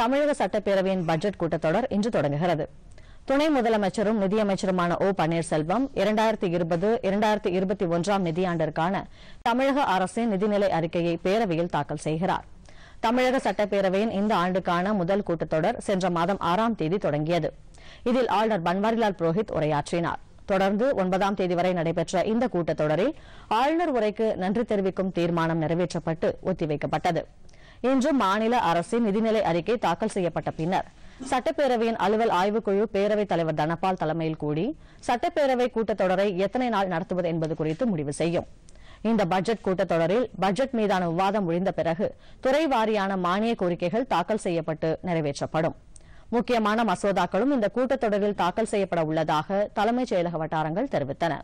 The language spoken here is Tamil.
தமிழக சட்டப்பேரவையின் பட்ஜெட் கூட்டத்தொடர் இன்று தொடங்குகிறது துணை முதலமைச்சரும் நிதியமைச்சருமான ஒ பன்னீர்செல்வம் இரண்டாயிரத்தி இருபது இரண்டாயிரத்தி இருபத்தி ஒன்றாம் நிதியாண்டிற்கான தமிழக அரசின் நிதிநிலை அறிக்கையை பேரவையில் தாக்கல் செய்கிறார் தமிழக சட்டப்பேரவையின் இந்த ஆண்டுக்கான முதல் கூட்டத்தொடர் சென்ற மாதம் ஆறாம் தேதி தொடங்கியது இதில் ஆளுநர் பன்வாரிலால் புரோஹித் உரையாற்றினார் தொடர்ந்து ஒன்பதாம் தேதி வரை நடைபெற்ற இந்த கூட்டத்தொடரில் ஆளுநர் உரைக்கு நன்றி தெரிவிக்கும் தீர்மானம் நிறைவேற்றப்பட்டு ஒத்திவைக்கப்பட்டது இன்று மாநில அரசின் நிதிநிலை அறிக்கை தாக்கல் செய்யப்பட்ட பின்னர் சட்டப்பேரவையின் அலுவல் ஆய்வுக்குழு பேரவைத் தலைவர் தனபால் தலைமையில் கூடி சட்டப்பேரவை கூட்டத்தொடரை எத்தனை நாள் நடத்துவது என்பது குறித்து முடிவு செய்யும் இந்த பட்ஜெட் கூட்டத்தொடரில் பட்ஜெட் மீதான விவாதம் முடிந்த பிறகு துறை வாரியான மானிய கோரிக்கைகள் தாக்கல் செய்யப்பட்டு நிறைவேற்றப்படும் முக்கியமான மசோதாக்களும் இந்த கூட்டத்தொடரில் தாக்கல் செய்யப்பட உள்ளதாக தலைமைச் செயலக வட்டாரங்கள் தெரிவித்தனா்